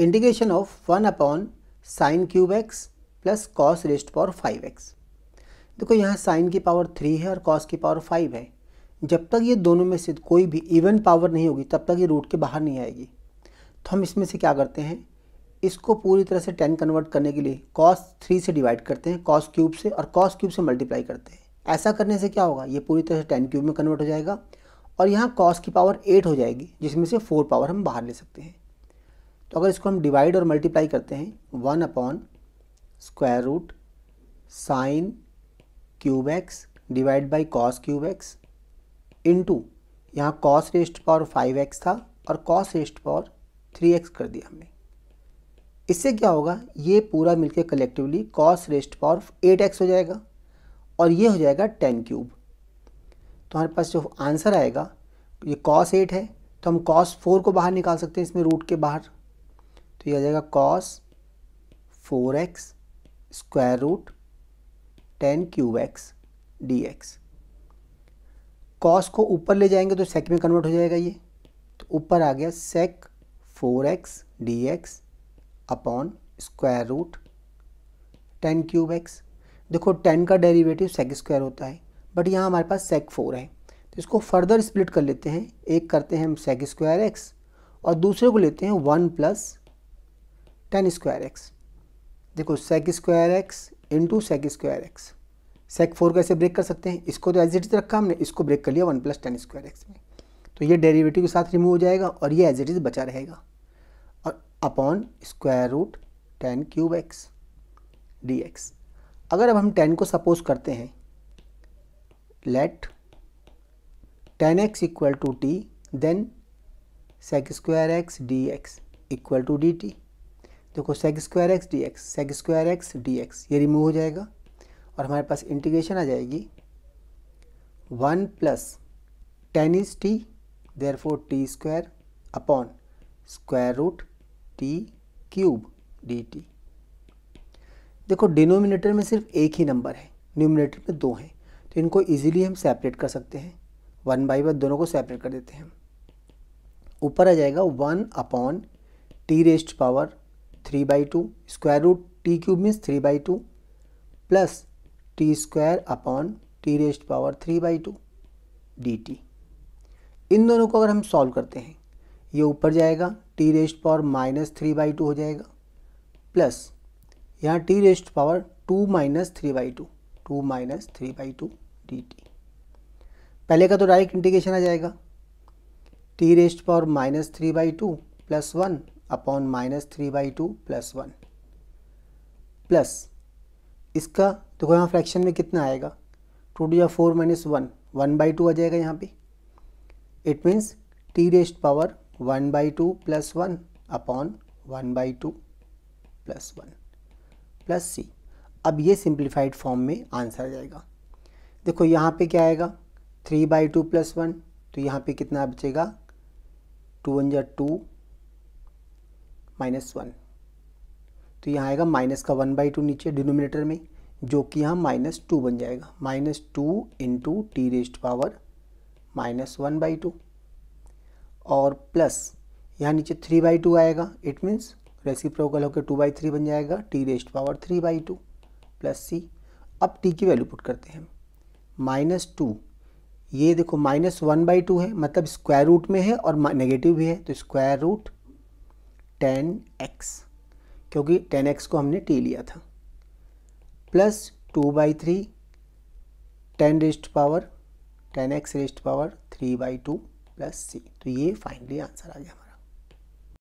integration of one upon sine cube x plus cos rest power five x देखो यहाँ sign की power three है और cos की पावर फाइव है जब तक ये दोनों में से कोई भी इवन पावर नहीं होगी तब तक ये रूट के बाहर नहीं आएगी तो हम इसमें से क्या करते हैं इसको पूरी तरह से टेन कन्वर्ट करने के लिए कॉस थ्री से डिवाइड करते हैं कॉस क्यूब से और कॉस क्यूब से मल्टीप्लाई करते हैं ऐसा करने से क्या होगा ये पूरी तरह से टेन क्यूब में कन्वर्ट हो जाएगा और यहाँ कॉस की पावर एट हो जाएगी जिसमें से फोर पावर हम बाहर ले सकते हैं तो अगर इसको हम डिवाइड और मल्टीप्लाई करते हैं one upon square root sine cube x divide by cos cube x into यहाँ cos rest power five x था और cos rest power three x कर दिया हमने इससे क्या होगा ये पूरा मिलकर collectively cos rest power eight x हो जाएगा और ये हो जाएगा टेन क्यूब तो हमारे पास जो आंसर आएगा ये कॉस एट है तो हम कॉस फोर को बाहर निकाल सकते हैं इसमें रूट के बाहर तो ये आ जाएगा cos four x square root tan cube x d x cos को ऊपर ले जाएंगे तो सेक में कन्वर्ट हो जाएगा ये तो ऊपर आ गया sec four x d x upon square root tan cube x देखो टेन का डेरिवेटिव सेक स्क्वायर होता है बट यहाँ हमारे पास सेक फोर है तो इसको फर्दर स्प्लिट कर लेते हैं एक करते हैं हम सेक स्क्वायर एक्स और दूसरे को लेते हैं one plus tan square x देखो sec square x into sec square x sec four कैसे ब्रेक कर सकते हैं इसको तो एज इट इज रखा हमने इसको ब्रेक कर लिया one plus tan square x में तो ये डेरिवेटिव के साथ रिमूव हो जाएगा और ये एज इट इज बचा रहेगा और upon square root tan cube x d x अगर अब हम टेन को सपोज करते हैं let tan x equal to t then sec square x d x equal to d t देखो sec square x d x sec square x d x ये remove हो जाएगा और हमारे पास इंटीग्रेशन आ जाएगी one plus tan is t there four t square upon square root t cube d t देखो डिनोमिनेटर में सिर्फ एक ही नंबर है न्यूमिनेटर में दो हैं तो इनको इजीली हम सेपरेट कर सकते हैं वन बाई वन दोनों को सेपरेट कर देते हैं ऊपर आ जाएगा one upon t rest power three by two square root t cube means three by two plus t square upon t rest power three by two d t इन दोनों को अगर हम सॉल्व करते हैं ये ऊपर जाएगा t rest power minus three by two हो जाएगा प्लस यहाँ t rest power two minus three by two two minus three by two d t पहले का तो डायरेक्ट इंटीग्रेशन आ जाएगा t rest power minus three by two plus one upon minus three by two plus one plus इसका देखो यहाँ fraction में कितना आएगा टू टू या four minus one one by to आ जाएगा यहाँ पे it means t rest power one by two plus one upon one by two plus one plus c अब ये सिंप्लीफाइड फॉर्म में आंसर आ जाएगा देखो यहाँ पे क्या आएगा three by two plus one तो यहाँ पे कितना बचेगा टू वन जो टू माइनस वन तो यहाँ आएगा माइनस का वन बाई टू नीचे डिनोमिनेटर में जो कि यहाँ माइनस टू बन जाएगा minus two into t rest power minus one by two और प्लस यहाँ नीचे थ्री बाई टू आएगा इट मीन्स रेसिप्रोकल होकर टू बाई थ्री बन जाएगा t rest power three by two plus c अब टी की वैल्यू पुट करते हैं माइनस टू ये देखो माइनस वन बाई टू है मतलब स्क्वायर रूट में है और नेगेटिव भी है तो स्क्वायर रूट टेन एक्स क्योंकि टेन एक्स को हमने टी लिया था plus two by three tan rest power tan x rest power three by two plus c तो ये फाइनली आंसर आ गया हमारा